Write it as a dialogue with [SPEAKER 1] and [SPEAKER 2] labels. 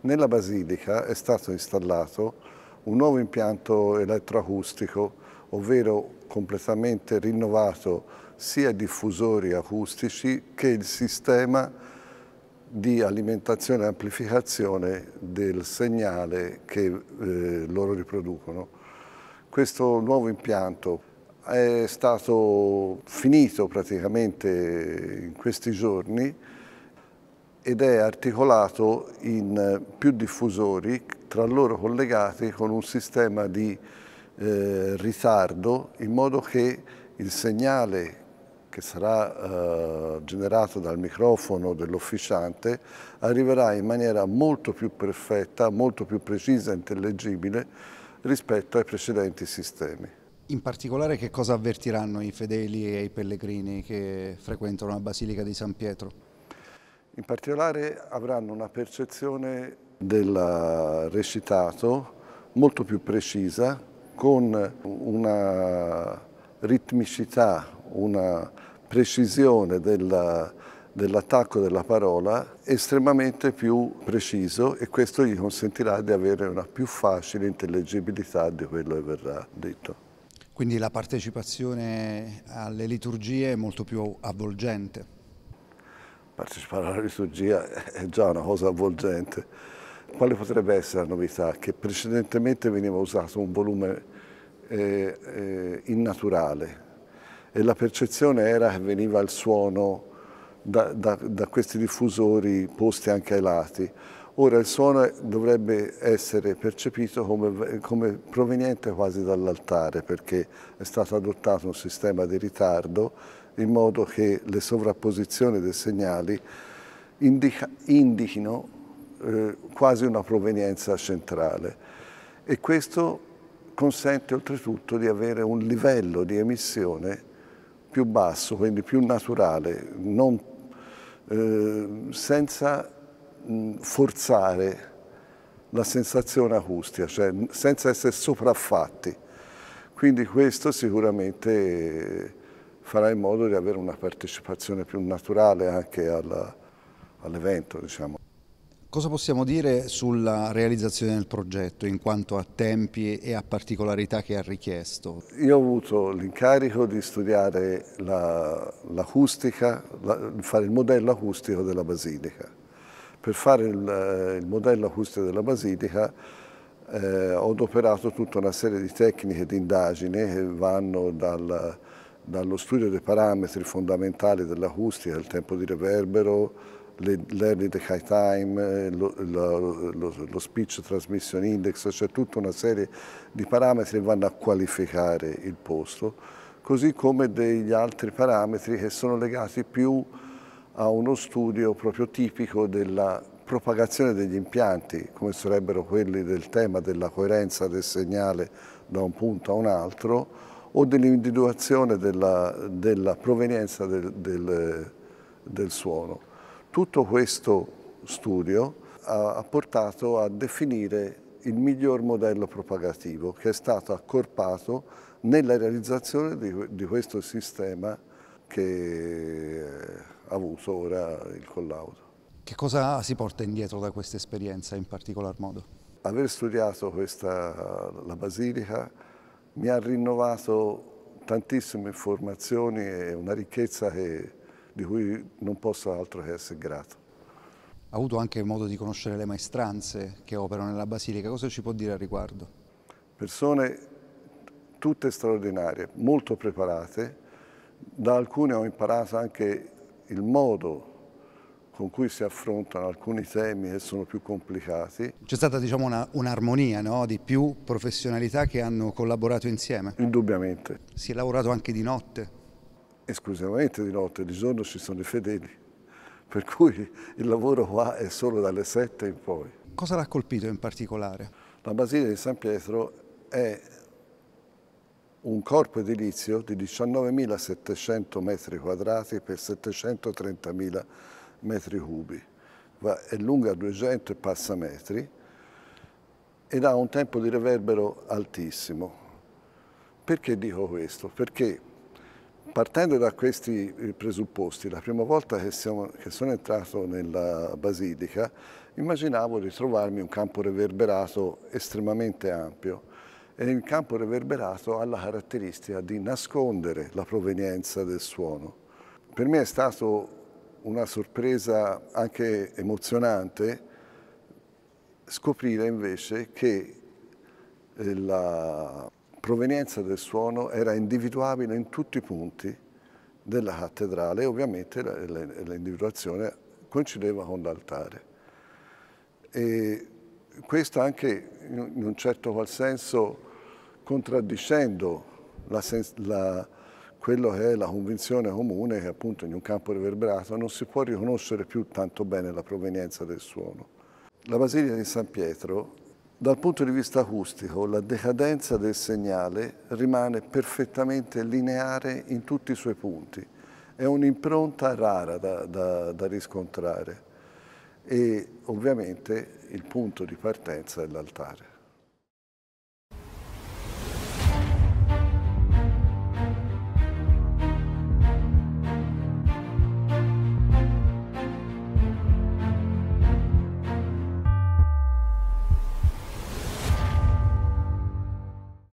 [SPEAKER 1] Nella basilica è stato installato un nuovo impianto elettroacustico, ovvero completamente rinnovato sia i diffusori acustici che il sistema di alimentazione e amplificazione del segnale che eh, loro riproducono. Questo nuovo impianto è stato finito praticamente in questi giorni ed è articolato in eh, più diffusori tra loro collegati con un sistema di eh, ritardo in modo che il segnale che sarà eh, generato dal microfono dell'officiante arriverà in maniera molto più perfetta, molto più precisa e intellegibile rispetto ai precedenti sistemi.
[SPEAKER 2] In particolare che cosa avvertiranno i fedeli e i pellegrini che frequentano la Basilica di San Pietro?
[SPEAKER 1] In particolare avranno una percezione del recitato molto più precisa, con una ritmicità, una precisione della, dell'attacco della parola estremamente più preciso e questo gli consentirà di avere una più facile intellegibilità di quello che verrà detto.
[SPEAKER 2] Quindi la partecipazione alle liturgie è molto più avvolgente.
[SPEAKER 1] Partecipare alla liturgia è già una cosa avvolgente. Quale potrebbe essere la novità? Che precedentemente veniva usato un volume eh, eh, innaturale e la percezione era che veniva il suono da, da, da questi diffusori posti anche ai lati. Ora il suono dovrebbe essere percepito come, come proveniente quasi dall'altare perché è stato adottato un sistema di ritardo in modo che le sovrapposizioni dei segnali indica, indichino eh, quasi una provenienza centrale e questo consente oltretutto di avere un livello di emissione più basso, quindi più naturale, non, eh, senza mh, forzare la sensazione acustica, cioè senza essere sopraffatti. Quindi questo sicuramente farà in modo di avere una partecipazione più naturale anche all'evento. All diciamo.
[SPEAKER 2] Cosa possiamo dire sulla realizzazione del progetto in quanto a tempi e a particolarità che ha richiesto?
[SPEAKER 1] Io ho avuto l'incarico di studiare l'acustica, la, fare il modello acustico della basilica. Per fare il, il modello acustico della basilica eh, ho adoperato tutta una serie di tecniche di indagine che vanno dal dallo studio dei parametri fondamentali dell'acustica, il tempo di reverbero, l'early decay time, eh, lo, lo, lo, speech transmission index, c'è cioè tutta una serie di parametri che vanno a qualificare il posto, così come degli altri parametri che sono legati più a uno studio proprio tipico della propagazione degli impianti, come sarebbero quelli del tema della coerenza del segnale da un punto a un altro, o dell'individuazione della, della, provenienza del, del, del, suono. Tutto questo studio ha, ha portato a definire il miglior modello propagativo che è stato accorpato nella realizzazione di, di questo sistema che eh, ha avuto ora il collaudo. Che cosa si
[SPEAKER 2] porta indietro da
[SPEAKER 1] questa esperienza in particolar modo? Aver studiato questa, la Basilica mi ha rinnovato tantissime informazioni e una ricchezza che, di cui non posso altro che essere grato. Ha
[SPEAKER 2] avuto anche modo di conoscere le maestranze che operano nella Basilica, cosa ci può dire al riguardo?
[SPEAKER 1] Persone tutte straordinarie, molto preparate, da alcune ho imparato anche il modo con cui si affrontano alcuni temi che sono più complicati.
[SPEAKER 2] C'è stata diciamo, un'armonia no? di più professionalità
[SPEAKER 1] che hanno collaborato insieme? Indubbiamente. Si è lavorato anche di notte? Esclusivamente di notte, di giorno ci sono i fedeli, per cui il lavoro qua è solo dalle sette in poi. Cosa l'ha colpito in particolare? La Basilica di San Pietro è un corpo edilizio di 19.700 metri quadrati per 730.000 metri metri cubi, è lunga 200 e passa metri ed ha un tempo di reverbero altissimo. Perché dico questo? Perché partendo da questi eh, presupposti, la prima volta che, siamo, che, sono entrato nella Basilica, immaginavo di trovarmi un campo reverberato estremamente ampio e il campo reverberato ha la caratteristica di nascondere la provenienza del suono. Per me è stato una sorpresa anche emozionante scoprire invece che eh, la provenienza del suono era individuabile in tutti i punti della cattedrale e ovviamente l'individuazione coincideva con l'altare. questo anche in un certo qual senso contraddicendo la, la quello che è la convinzione comune che appunto in un campo riverberato non si può riconoscere più tanto bene la provenienza del suono. La Basilica di San Pietro, dal punto di vista acustico, la decadenza del segnale rimane perfettamente lineare in tutti i suoi punti. È un'impronta rara da, da, da riscontrare e ovviamente il punto di partenza è l'altare.